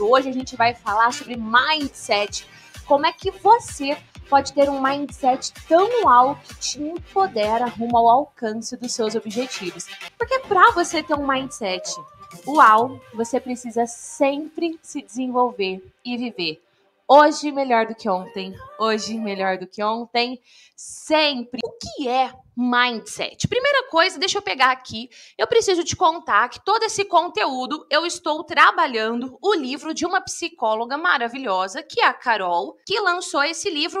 Hoje a gente vai falar sobre mindset. Como é que você pode ter um mindset tão alto que te empodera rumo ao alcance dos seus objetivos? Porque para você ter um mindset uau, você precisa sempre se desenvolver e viver. Hoje melhor do que ontem, hoje melhor do que ontem, sempre. O que é mindset. Primeira coisa, deixa eu pegar aqui. Eu preciso te contar que todo esse conteúdo eu estou trabalhando o livro de uma psicóloga maravilhosa, que é a Carol, que lançou esse livro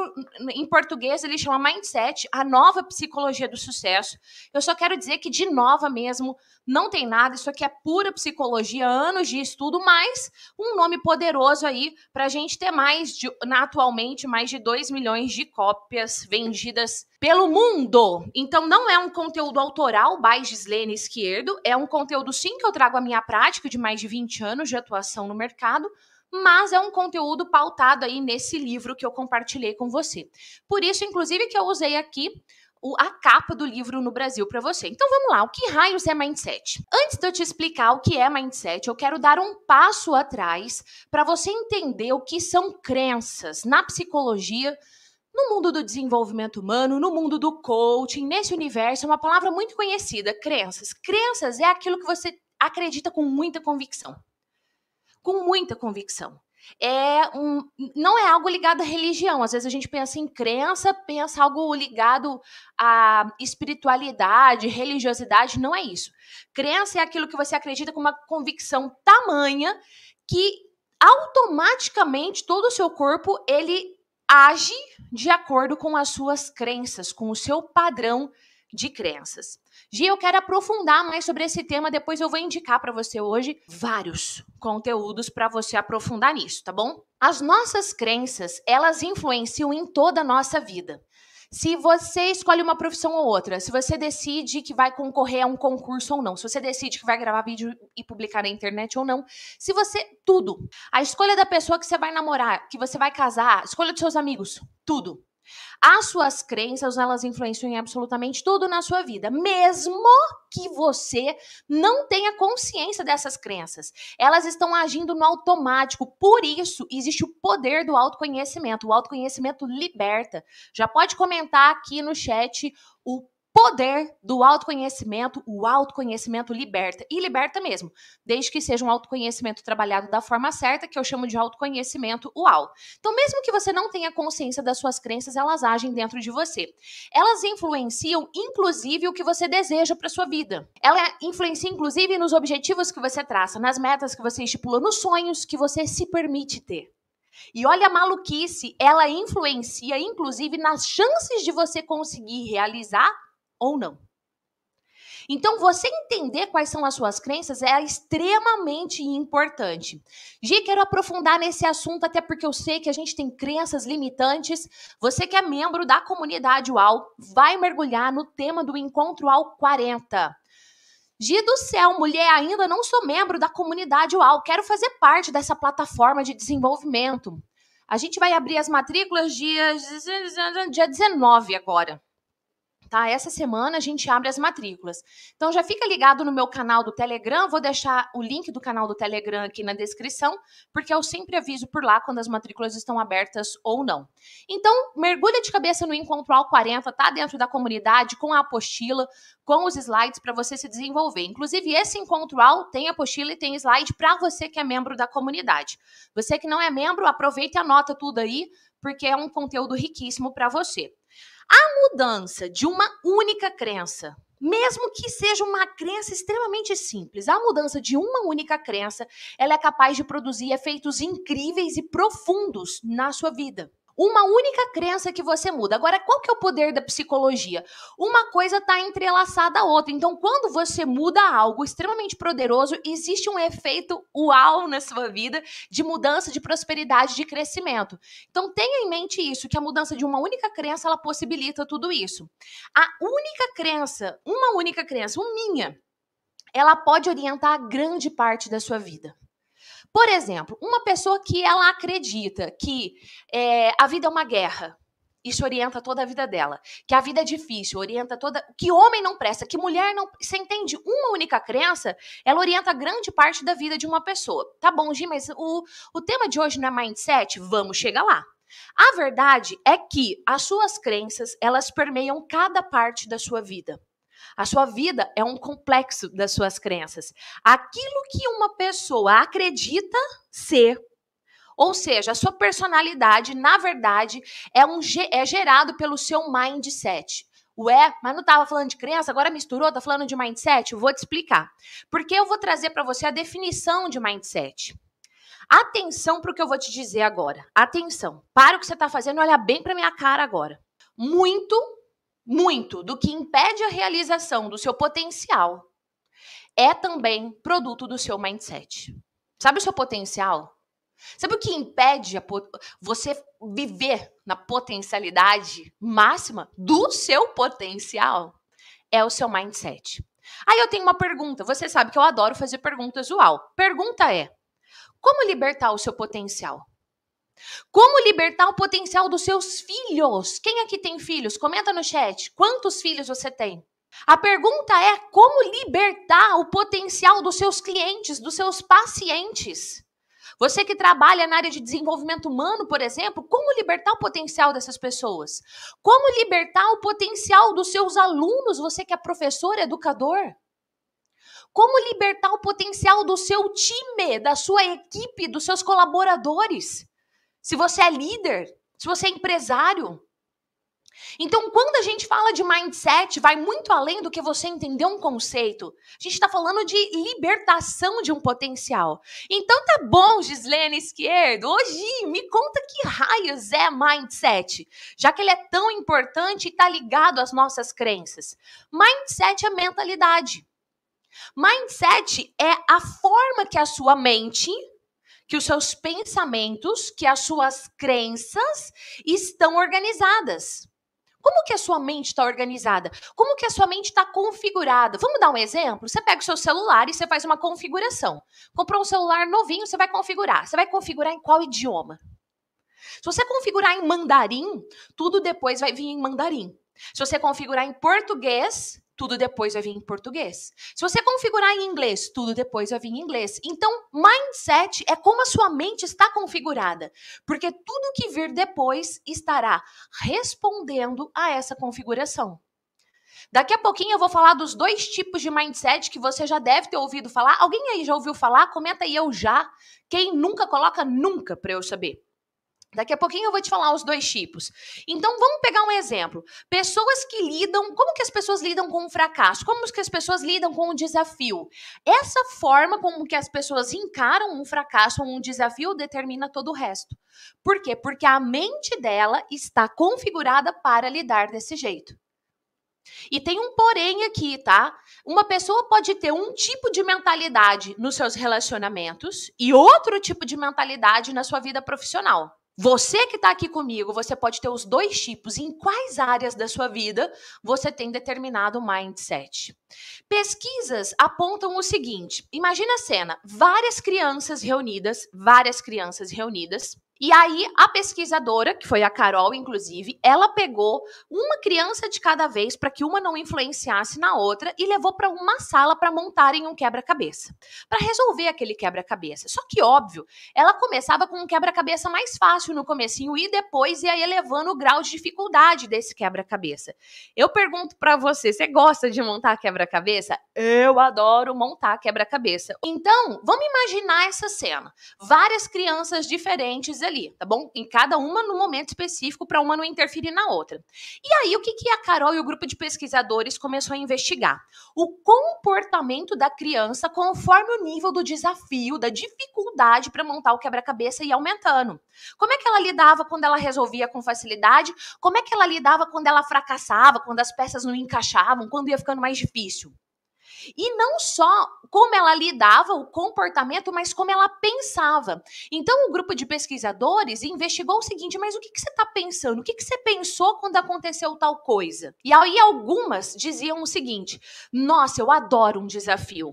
em português, ele chama Mindset, a nova psicologia do sucesso. Eu só quero dizer que de nova mesmo, não tem nada, isso aqui é pura psicologia, anos de estudo, mas um nome poderoso aí para a gente ter mais de, atualmente mais de 2 milhões de cópias vendidas pelo mundo. Então, não é um conteúdo autoral by Gislene Esquerdo, é um conteúdo, sim, que eu trago a minha prática de mais de 20 anos de atuação no mercado, mas é um conteúdo pautado aí nesse livro que eu compartilhei com você. Por isso, inclusive, que eu usei aqui a capa do livro no Brasil para você. Então vamos lá, o que raios é mindset? Antes de eu te explicar o que é mindset, eu quero dar um passo atrás para você entender o que são crenças na psicologia no mundo do desenvolvimento humano, no mundo do coaching, nesse universo, é uma palavra muito conhecida: crenças. Crenças é aquilo que você acredita com muita convicção. Com muita convicção. É um, não é algo ligado à religião. Às vezes a gente pensa em crença, pensa algo ligado à espiritualidade, religiosidade. Não é isso. Crença é aquilo que você acredita com uma convicção tamanha que automaticamente todo o seu corpo ele age de acordo com as suas crenças, com o seu padrão de crenças. Gi, eu quero aprofundar mais sobre esse tema, depois eu vou indicar para você hoje vários conteúdos para você aprofundar nisso, tá bom? As nossas crenças, elas influenciam em toda a nossa vida se você escolhe uma profissão ou outra, se você decide que vai concorrer a um concurso ou não, se você decide que vai gravar vídeo e publicar na internet ou não, se você. Tudo. A escolha da pessoa que você vai namorar, que você vai casar, a escolha dos seus amigos, tudo. As suas crenças, elas influenciam em absolutamente tudo na sua vida, mesmo que você não tenha consciência dessas crenças. Elas estão agindo no automático. Por isso, existe o poder do autoconhecimento. O autoconhecimento liberta. Já pode comentar aqui no chat o poder do autoconhecimento, o autoconhecimento liberta e liberta mesmo, desde que seja um autoconhecimento trabalhado da forma certa, que eu chamo de autoconhecimento UAU. Então, mesmo que você não tenha consciência das suas crenças, elas agem dentro de você. Elas influenciam inclusive o que você deseja para sua vida. Ela influencia inclusive nos objetivos que você traça, nas metas que você estipula, nos sonhos que você se permite ter. E olha a maluquice, ela influencia inclusive nas chances de você conseguir realizar ou não. Então, você entender quais são as suas crenças é extremamente importante. Gi, quero aprofundar nesse assunto, até porque eu sei que a gente tem crenças limitantes. Você que é membro da comunidade UAL, vai mergulhar no tema do Encontro UAL 40. Gi do céu, mulher, ainda não sou membro da comunidade UAL, quero fazer parte dessa plataforma de desenvolvimento. A gente vai abrir as matrículas dia, dia 19 agora tá? Essa semana a gente abre as matrículas. Então já fica ligado no meu canal do Telegram, vou deixar o link do canal do Telegram aqui na descrição, porque eu sempre aviso por lá quando as matrículas estão abertas ou não. Então, mergulha de cabeça no Encontro ao 40, tá dentro da comunidade com a apostila, com os slides para você se desenvolver. Inclusive, esse Encontro ao tem apostila e tem slide para você que é membro da comunidade. Você que não é membro, aproveita e anota tudo aí, porque é um conteúdo riquíssimo para você. A mudança de uma única crença, mesmo que seja uma crença extremamente simples, a mudança de uma única crença, ela é capaz de produzir efeitos incríveis e profundos na sua vida. Uma única crença é que você muda. Agora, qual que é o poder da psicologia? Uma coisa está entrelaçada à outra. Então, quando você muda algo extremamente poderoso, existe um efeito uau na sua vida de mudança, de prosperidade, de crescimento. Então, tenha em mente isso, que a mudança de uma única crença, ela possibilita tudo isso. A única crença, uma única crença, um minha, ela pode orientar grande parte da sua vida. Por exemplo, uma pessoa que ela acredita que é, a vida é uma guerra. Isso orienta toda a vida dela. Que a vida é difícil, orienta toda. Que homem não presta, que mulher não. Você entende? Uma única crença, ela orienta grande parte da vida de uma pessoa. Tá bom, Gi, mas o, o tema de hoje não é mindset? Vamos chegar lá. A verdade é que as suas crenças, elas permeiam cada parte da sua vida. A sua vida é um complexo das suas crenças. Aquilo que uma pessoa acredita ser. Ou seja, a sua personalidade, na verdade, é, um, é gerado pelo seu mindset. Ué, mas não estava falando de crença, agora misturou, está falando de mindset? Eu vou te explicar. Porque eu vou trazer para você a definição de mindset. Atenção para o que eu vou te dizer agora. Atenção. Para o que você está fazendo, olha bem para minha cara agora. Muito muito do que impede a realização do seu potencial é também produto do seu mindset. Sabe o seu potencial? Sabe o que impede você viver na potencialidade máxima do seu potencial? É o seu mindset. Aí eu tenho uma pergunta. Você sabe que eu adoro fazer perguntas uau. Pergunta é: como libertar o seu potencial? Como libertar o potencial dos seus filhos? Quem aqui tem filhos? Comenta no chat. Quantos filhos você tem? A pergunta é como libertar o potencial dos seus clientes, dos seus pacientes? Você que trabalha na área de desenvolvimento humano, por exemplo, como libertar o potencial dessas pessoas? Como libertar o potencial dos seus alunos, você que é professor, educador? Como libertar o potencial do seu time, da sua equipe, dos seus colaboradores? se você é líder, se você é empresário. Então, quando a gente fala de mindset, vai muito além do que você entender um conceito. A gente está falando de libertação de um potencial. Então, tá bom, Gislene Esquerdo. Hoje, me conta que raios é mindset, já que ele é tão importante e está ligado às nossas crenças. Mindset é mentalidade. Mindset é a forma que a sua mente que os seus pensamentos, que as suas crenças estão organizadas. Como que a sua mente está organizada? Como que a sua mente está configurada? Vamos dar um exemplo? Você pega o seu celular e você faz uma configuração. Comprou um celular novinho, você vai configurar. Você vai configurar em qual idioma? Se você configurar em mandarim, tudo depois vai vir em mandarim. Se você configurar em português, tudo depois vai vir em português. Se você configurar em inglês, tudo depois vai vir em inglês. Então, mindset é como a sua mente está configurada, porque tudo que vir depois estará respondendo a essa configuração. Daqui a pouquinho eu vou falar dos dois tipos de mindset que você já deve ter ouvido falar. Alguém aí já ouviu falar? Comenta aí eu já. Quem nunca coloca nunca para eu saber. Daqui a pouquinho eu vou te falar os dois tipos. Então vamos pegar um exemplo. Pessoas que lidam, como que as pessoas lidam com o fracasso? Como que as pessoas lidam com o desafio? Essa forma como que as pessoas encaram um fracasso ou um desafio determina todo o resto. Por quê? Porque a mente dela está configurada para lidar desse jeito. E tem um porém aqui, tá? Uma pessoa pode ter um tipo de mentalidade nos seus relacionamentos e outro tipo de mentalidade na sua vida profissional. Você que está aqui comigo, você pode ter os dois tipos. Em quais áreas da sua vida você tem determinado mindset? Pesquisas apontam o seguinte: imagina a cena, várias crianças reunidas, várias crianças reunidas, e aí, a pesquisadora, que foi a Carol, inclusive, ela pegou uma criança de cada vez para que uma não influenciasse na outra e levou para uma sala para montarem um quebra-cabeça, para resolver aquele quebra-cabeça. Só que, óbvio, ela começava com um quebra-cabeça mais fácil no comecinho e depois ia elevando o grau de dificuldade desse quebra-cabeça. Eu pergunto para você, você gosta de montar quebra-cabeça? Eu adoro montar quebra-cabeça. Então, vamos imaginar essa cena. Várias crianças diferentes ali, tá bom? Em cada uma no momento específico para uma não interferir na outra. E aí o que, que a Carol e o grupo de pesquisadores começou a investigar? O comportamento da criança conforme o nível do desafio, da dificuldade para montar o quebra-cabeça e aumentando. Como é que ela lidava quando ela resolvia com facilidade? Como é que ela lidava quando ela fracassava, quando as peças não encaixavam, quando ia ficando mais difícil? E não só como ela lidava o comportamento, mas como ela pensava. Então, o grupo de pesquisadores investigou o seguinte: mas o que, que você está pensando? O que, que você pensou quando aconteceu tal coisa? E aí, algumas diziam o seguinte: nossa, eu adoro um desafio.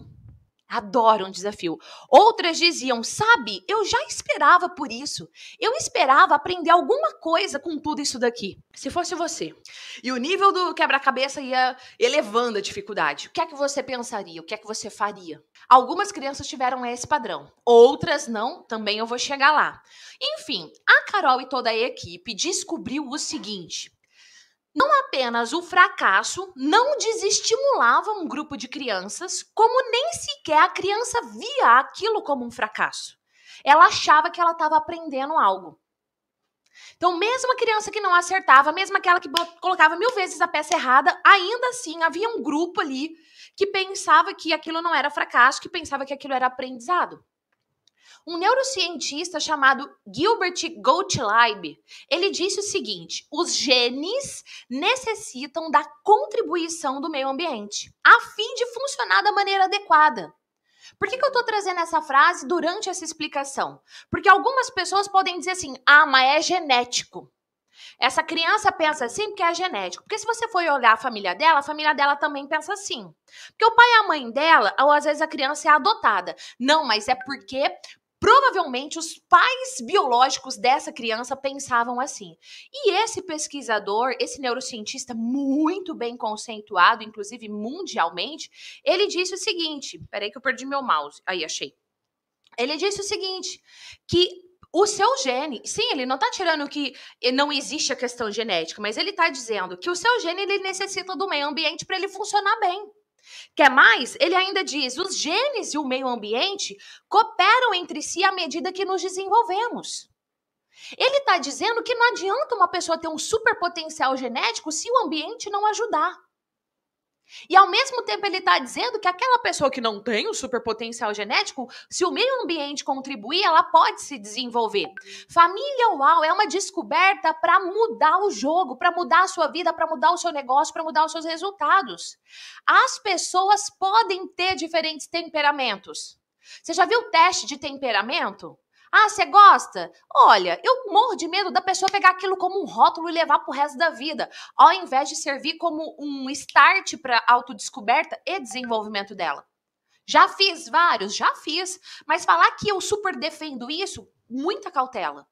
Adoro um desafio. Outras diziam: sabe, eu já esperava por isso. Eu esperava aprender alguma coisa com tudo isso daqui. Se fosse você, e o nível do quebra-cabeça ia elevando a dificuldade, o que é que você pensaria? O que é que você faria? Algumas crianças tiveram esse padrão, outras não, também eu vou chegar lá. Enfim, a Carol e toda a equipe descobriu o seguinte: não apenas o fracasso não desestimulava um grupo de crianças, como nem sequer a criança via aquilo como um fracasso. Ela achava que ela estava aprendendo algo. Então, mesmo a criança que não acertava, mesmo aquela que colocava mil vezes a peça errada, ainda assim havia um grupo ali que pensava que aquilo não era fracasso, que pensava que aquilo era aprendizado. Um neurocientista chamado Gilbert Gottlieb, ele disse o seguinte: os genes necessitam da contribuição do meio ambiente, a fim de funcionar da maneira adequada. Por que, que eu estou trazendo essa frase durante essa explicação? Porque algumas pessoas podem dizer assim: ah, mas é genético. Essa criança pensa assim porque é genético. Porque se você for olhar a família dela, a família dela também pensa assim. Porque o pai e a mãe dela, ou às vezes a criança é adotada. Não, mas é porque Provavelmente os pais biológicos dessa criança pensavam assim. E esse pesquisador, esse neurocientista muito bem conceituado, inclusive mundialmente, ele disse o seguinte: peraí que eu perdi meu mouse. Aí, achei. Ele disse o seguinte: que o seu gene, sim, ele não está tirando que não existe a questão genética, mas ele está dizendo que o seu gene ele necessita do meio ambiente para ele funcionar bem. Quer mais? Ele ainda diz: os genes e o meio ambiente cooperam entre si à medida que nos desenvolvemos. Ele está dizendo que não adianta uma pessoa ter um super potencial genético se o ambiente não ajudar. E ao mesmo tempo ele está dizendo que aquela pessoa que não tem o superpotencial genético, se o meio ambiente contribuir, ela pode se desenvolver. Família Uau é uma descoberta para mudar o jogo, para mudar a sua vida, para mudar o seu negócio, para mudar os seus resultados. As pessoas podem ter diferentes temperamentos. Você já viu o teste de temperamento? Ah, você gosta? Olha, eu morro de medo da pessoa pegar aquilo como um rótulo e levar pro resto da vida, ao invés de servir como um start para autodescoberta e desenvolvimento dela. Já fiz vários, já fiz, mas falar que eu super defendo isso, muita cautela.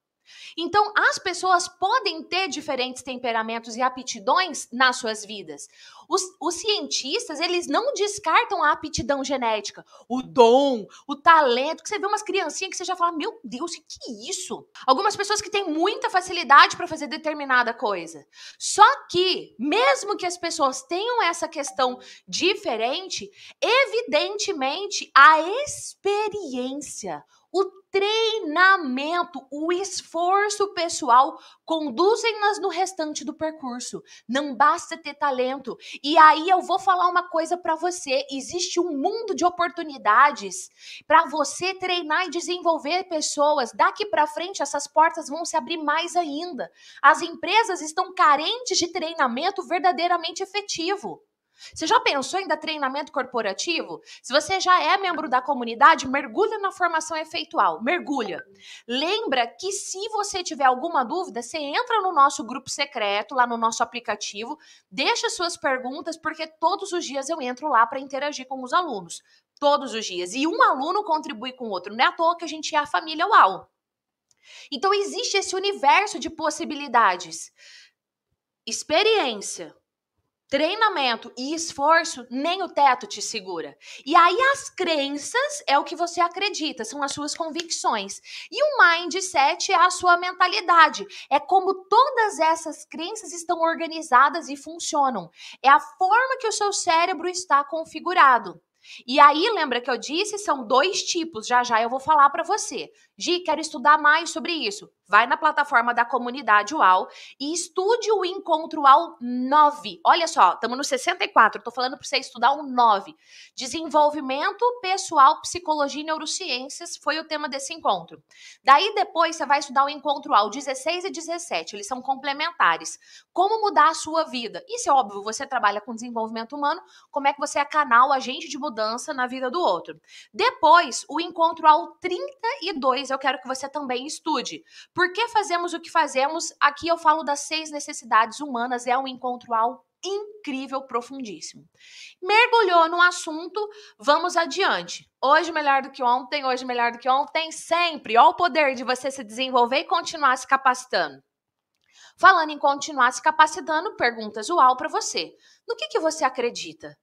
Então, as pessoas podem ter diferentes temperamentos e aptidões nas suas vidas. Os, os, cientistas, eles não descartam a aptidão genética, o dom, o talento, que você vê umas criancinhas que você já fala, meu Deus, que, que é isso? Algumas pessoas que têm muita facilidade para fazer determinada coisa. Só que, mesmo que as pessoas tenham essa questão diferente, evidentemente, a experiência, o treinamento, o esforço pessoal conduzem-nas no restante do percurso. Não basta ter talento. E aí eu vou falar uma coisa para você, existe um mundo de oportunidades para você treinar e desenvolver pessoas. Daqui para frente essas portas vão se abrir mais ainda. As empresas estão carentes de treinamento verdadeiramente efetivo. Você já pensou em dar treinamento corporativo? Se você já é membro da comunidade, mergulha na formação efeitual, mergulha. Lembra que se você tiver alguma dúvida, você entra no nosso grupo secreto, lá no nosso aplicativo, deixa suas perguntas, porque todos os dias eu entro lá para interagir com os alunos. Todos os dias. E um aluno contribui com o outro. Não é à toa que a gente é a família UAU. Então existe esse universo de possibilidades. Experiência, treinamento e esforço, nem o teto te segura. E aí as crenças é o que você acredita, são as suas convicções. E o mindset é a sua mentalidade. É como todas essas crenças estão organizadas e funcionam. É a forma que o seu cérebro está configurado. E aí, lembra que eu disse, são dois tipos, já já eu vou falar para você. Gi, quero estudar mais sobre isso. Vai na plataforma da comunidade UAU e estude o encontro UAU 9. Olha só, estamos no 64, estou falando para você estudar o um 9. Desenvolvimento pessoal, psicologia e neurociências foi o tema desse encontro. Daí depois você vai estudar o encontro UAU 16 e 17, eles são complementares. Como mudar a sua vida? Isso é óbvio, você trabalha com desenvolvimento humano, como é que você é canal, agente de mudança na vida do outro. Depois, o encontro UAU 32 mas eu quero que você também estude. Por que fazemos o que fazemos? Aqui eu falo das seis necessidades humanas, é um encontro ao incrível, profundíssimo. Mergulhou no assunto, vamos adiante. Hoje melhor do que ontem, hoje melhor do que ontem, sempre. Olha o poder de você se desenvolver e continuar se capacitando. Falando em continuar se capacitando, perguntas uau para você. No que, que você acredita?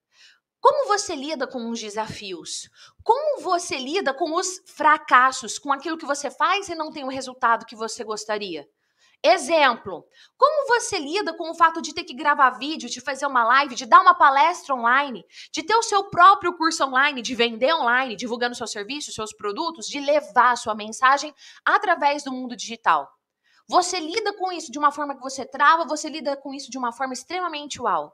Como você lida com os desafios? Como você lida com os fracassos, com aquilo que você faz e não tem o resultado que você gostaria? Exemplo, como você lida com o fato de ter que gravar vídeo, de fazer uma live, de dar uma palestra online, de ter o seu próprio curso online, de vender online, divulgando seus serviços, seus produtos, de levar a sua mensagem através do mundo digital? Você lida com isso de uma forma que você trava, você lida com isso de uma forma extremamente uau.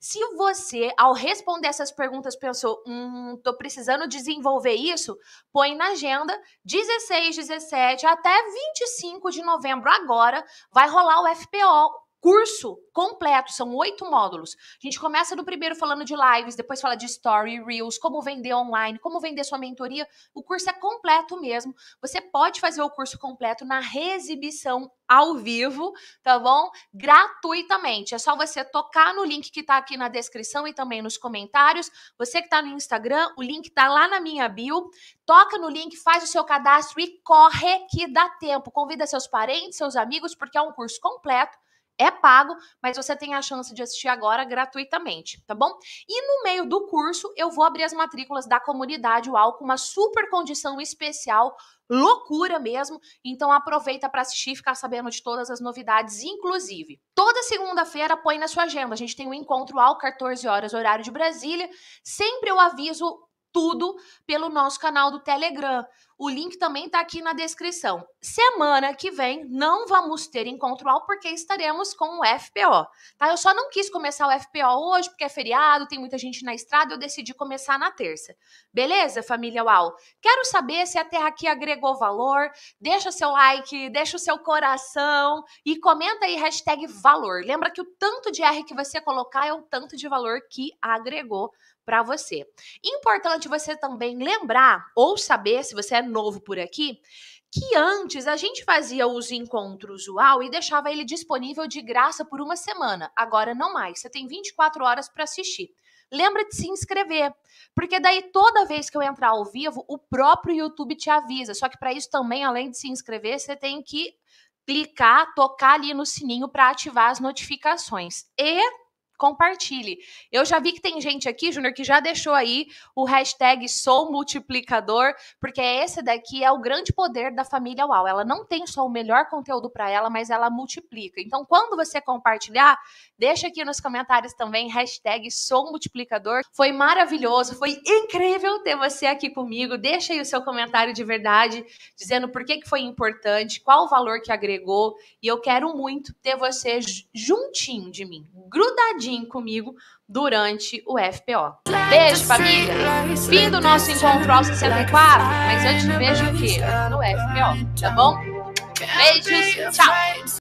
Se você, ao responder essas perguntas, pensou, hum, tô precisando desenvolver isso, põe na agenda 16, 17 até 25 de novembro agora vai rolar o FPO, curso completo, são oito módulos. A gente começa no primeiro falando de lives, depois fala de story, reels, como vender online, como vender sua mentoria. O curso é completo mesmo. Você pode fazer o curso completo na reexibição ao vivo, tá bom? Gratuitamente. É só você tocar no link que tá aqui na descrição e também nos comentários. Você que tá no Instagram, o link tá lá na minha bio. Toca no link, faz o seu cadastro e corre que dá tempo. Convida seus parentes, seus amigos, porque é um curso completo é pago, mas você tem a chance de assistir agora gratuitamente, tá bom? E no meio do curso, eu vou abrir as matrículas da comunidade UAL com uma super condição especial, loucura mesmo. Então aproveita para assistir e ficar sabendo de todas as novidades, inclusive. Toda segunda-feira põe na sua agenda. A gente tem um encontro ao 14 horas, horário de Brasília. Sempre eu aviso tudo pelo nosso canal do Telegram. O link também está aqui na descrição. Semana que vem não vamos ter encontro ao porque estaremos com o FPO. Tá? Eu só não quis começar o FPO hoje porque é feriado, tem muita gente na estrada, eu decidi começar na terça. Beleza, família UAU? Quero saber se a terra aqui agregou valor. Deixa seu like, deixa o seu coração e comenta aí valor. Lembra que o tanto de R que você colocar é o tanto de valor que agregou para você. Importante você também lembrar ou saber, se você é novo por aqui, que antes a gente fazia os encontros UAU e deixava ele disponível de graça por uma semana. Agora não mais. Você tem 24 horas para assistir lembra de se inscrever, porque daí toda vez que eu entrar ao vivo, o próprio YouTube te avisa. Só que para isso também, além de se inscrever, você tem que clicar, tocar ali no sininho para ativar as notificações. E compartilhe. Eu já vi que tem gente aqui, Júnior, que já deixou aí o hashtag sou multiplicador, porque esse daqui é o grande poder da família UAU. Ela não tem só o melhor conteúdo para ela, mas ela multiplica. Então, quando você compartilhar, deixa aqui nos comentários também hashtag sou multiplicador. Foi maravilhoso, foi incrível ter você aqui comigo. Deixa aí o seu comentário de verdade, dizendo por que, que foi importante, qual o valor que agregou. E eu quero muito ter você juntinho de mim, grudadinho comigo durante o FPO. Beijo, família! Fim do nosso encontro ao 64, mas antes vejo o quê? No FPO, tá bom? Beijos, tchau!